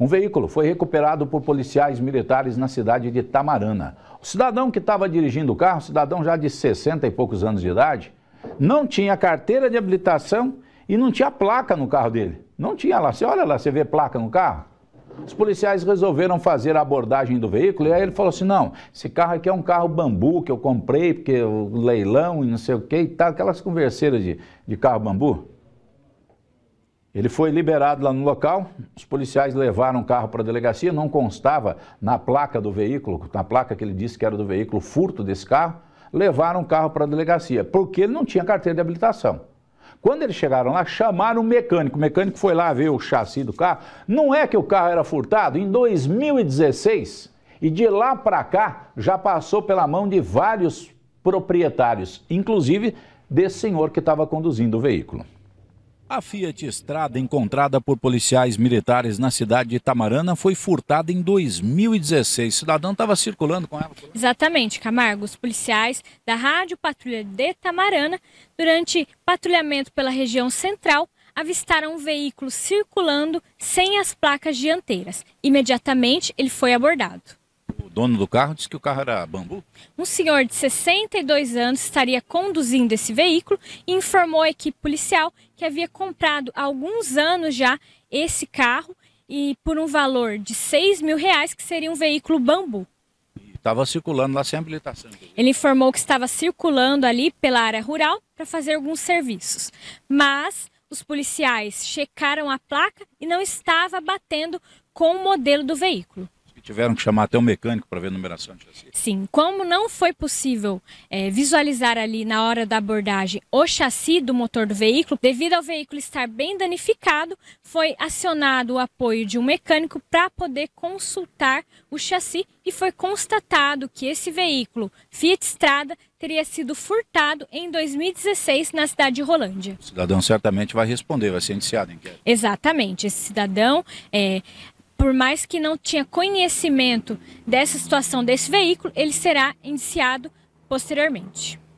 Um veículo foi recuperado por policiais militares na cidade de Tamarana. O cidadão que estava dirigindo o carro, cidadão já de 60 e poucos anos de idade, não tinha carteira de habilitação e não tinha placa no carro dele. Não tinha lá. Você olha lá, você vê placa no carro? Os policiais resolveram fazer a abordagem do veículo e aí ele falou assim: não, esse carro aqui é um carro bambu que eu comprei, porque o leilão e não sei o que e tal, aquelas converseiras de, de carro bambu. Ele foi liberado lá no local, os policiais levaram o carro para a delegacia, não constava na placa do veículo, na placa que ele disse que era do veículo, furto desse carro, levaram o carro para a delegacia, porque ele não tinha carteira de habilitação. Quando eles chegaram lá, chamaram o mecânico. O mecânico foi lá ver o chassi do carro. Não é que o carro era furtado? Em 2016, e de lá para cá, já passou pela mão de vários proprietários, inclusive desse senhor que estava conduzindo o veículo. A Fiat Estrada, encontrada por policiais militares na cidade de Itamarana, foi furtada em 2016. O cidadão estava circulando com ela? Exatamente, Camargo. Os policiais da Rádio Patrulha de Itamarana, durante patrulhamento pela região central, avistaram um veículo circulando sem as placas dianteiras. Imediatamente, ele foi abordado dono do carro disse que o carro era bambu. Um senhor de 62 anos estaria conduzindo esse veículo e informou a equipe policial que havia comprado há alguns anos já esse carro e por um valor de 6 mil reais, que seria um veículo bambu. Estava circulando lá sem habilitação. Ele informou que estava circulando ali pela área rural para fazer alguns serviços. Mas os policiais checaram a placa e não estava batendo com o modelo do veículo que tiveram que chamar até o um mecânico para ver a numeração de chassi. Sim, como não foi possível é, visualizar ali na hora da abordagem o chassi do motor do veículo, devido ao veículo estar bem danificado, foi acionado o apoio de um mecânico para poder consultar o chassi e foi constatado que esse veículo Fiat Strada teria sido furtado em 2016 na cidade de Rolândia. O cidadão certamente vai responder, vai ser indiciado em inquérito. Exatamente. Esse cidadão é, por mais que não tinha conhecimento dessa situação desse veículo, ele será indiciado posteriormente.